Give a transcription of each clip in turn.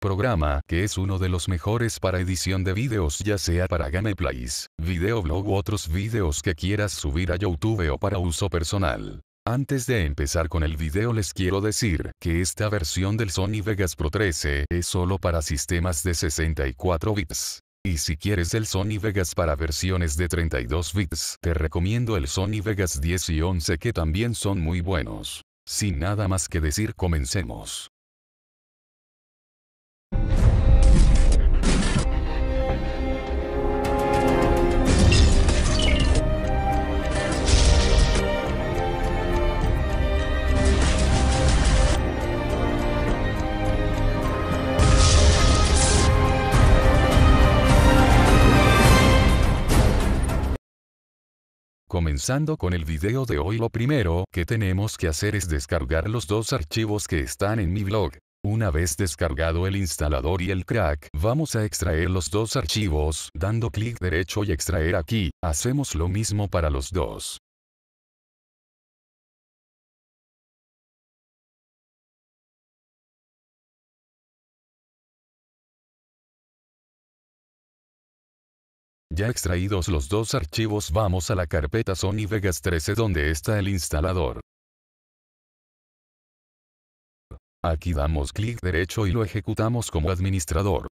programa que es uno de los mejores para edición de videos ya sea para gameplays, videoblog u otros videos que quieras subir a YouTube o para uso personal. Antes de empezar con el video les quiero decir que esta versión del Sony Vegas Pro 13 es solo para sistemas de 64 bits. Y si quieres el Sony Vegas para versiones de 32 bits, te recomiendo el Sony Vegas 10 y 11 que también son muy buenos. Sin nada más que decir comencemos. Comenzando con el video de hoy lo primero que tenemos que hacer es descargar los dos archivos que están en mi blog. Una vez descargado el instalador y el crack, vamos a extraer los dos archivos, dando clic derecho y extraer aquí, hacemos lo mismo para los dos. Ya extraídos los dos archivos vamos a la carpeta Sony Vegas 13 donde está el instalador. Aquí damos clic derecho y lo ejecutamos como administrador.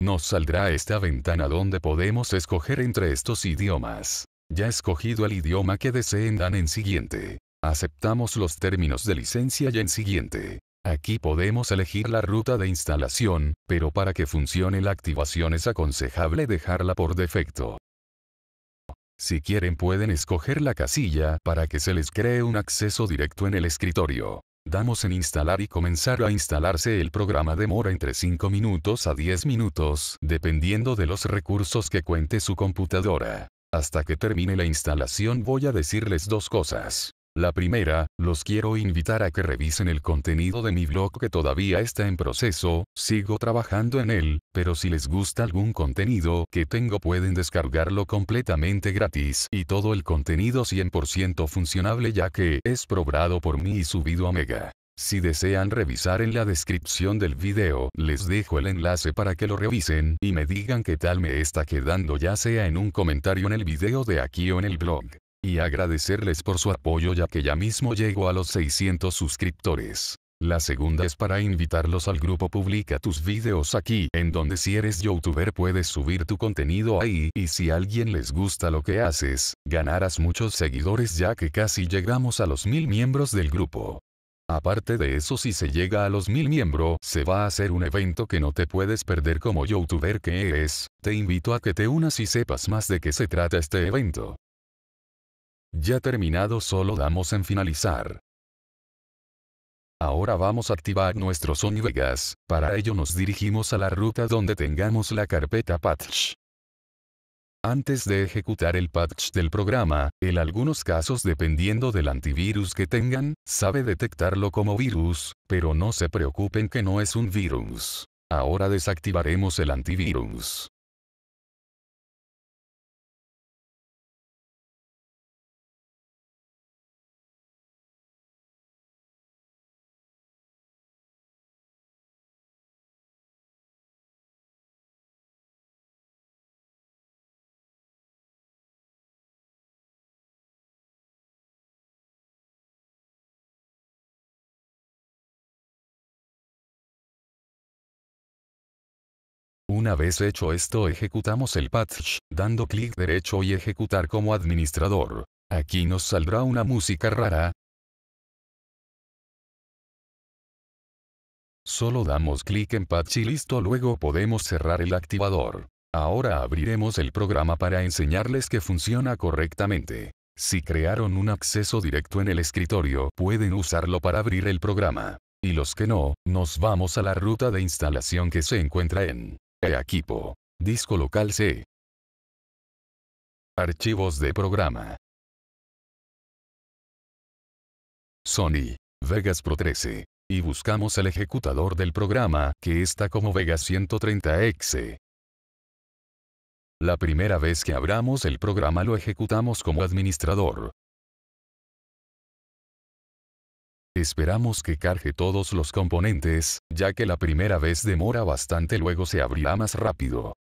Nos saldrá esta ventana donde podemos escoger entre estos idiomas. Ya escogido el idioma que deseen dan en siguiente. Aceptamos los términos de licencia y en siguiente. Aquí podemos elegir la ruta de instalación, pero para que funcione la activación es aconsejable dejarla por defecto. Si quieren pueden escoger la casilla para que se les cree un acceso directo en el escritorio. Damos en instalar y comenzar a instalarse el programa demora entre 5 minutos a 10 minutos, dependiendo de los recursos que cuente su computadora. Hasta que termine la instalación voy a decirles dos cosas. La primera, los quiero invitar a que revisen el contenido de mi blog que todavía está en proceso, sigo trabajando en él, pero si les gusta algún contenido que tengo pueden descargarlo completamente gratis y todo el contenido 100% funcionable ya que es probado por mí y subido a Mega. Si desean revisar en la descripción del video, les dejo el enlace para que lo revisen y me digan qué tal me está quedando ya sea en un comentario en el video de aquí o en el blog y agradecerles por su apoyo ya que ya mismo llego a los 600 suscriptores. La segunda es para invitarlos al grupo Publica tus videos aquí en donde si eres youtuber puedes subir tu contenido ahí y si a alguien les gusta lo que haces, ganarás muchos seguidores ya que casi llegamos a los mil miembros del grupo. Aparte de eso si se llega a los mil miembros, se va a hacer un evento que no te puedes perder como youtuber que eres, te invito a que te unas y sepas más de qué se trata este evento. Ya terminado solo damos en finalizar. Ahora vamos a activar nuestro Sony Vegas, para ello nos dirigimos a la ruta donde tengamos la carpeta patch. Antes de ejecutar el patch del programa, en algunos casos dependiendo del antivirus que tengan, sabe detectarlo como virus, pero no se preocupen que no es un virus. Ahora desactivaremos el antivirus. Una vez hecho esto ejecutamos el patch, dando clic derecho y ejecutar como administrador. Aquí nos saldrá una música rara. Solo damos clic en patch y listo luego podemos cerrar el activador. Ahora abriremos el programa para enseñarles que funciona correctamente. Si crearon un acceso directo en el escritorio, pueden usarlo para abrir el programa. Y los que no, nos vamos a la ruta de instalación que se encuentra en Equipo. Disco local C. Archivos de programa. Sony. Vegas Pro 13. Y buscamos el ejecutador del programa, que está como Vegas 130X. La primera vez que abramos el programa lo ejecutamos como administrador. Esperamos que cargue todos los componentes, ya que la primera vez demora bastante luego se abrirá más rápido.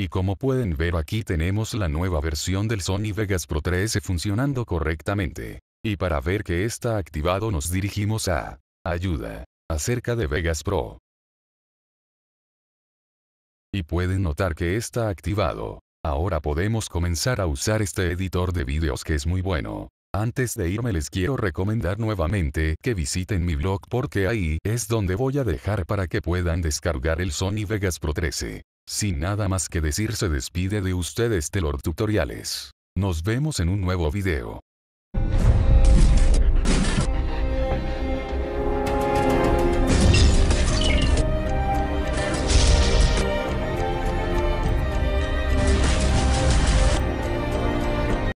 Y como pueden ver aquí tenemos la nueva versión del Sony Vegas Pro 13 funcionando correctamente. Y para ver que está activado nos dirigimos a Ayuda, acerca de Vegas Pro. Y pueden notar que está activado. Ahora podemos comenzar a usar este editor de videos que es muy bueno. Antes de irme les quiero recomendar nuevamente que visiten mi blog porque ahí es donde voy a dejar para que puedan descargar el Sony Vegas Pro 13. Sin nada más que decir se despide de ustedes Telor Tutoriales. Nos vemos en un nuevo video.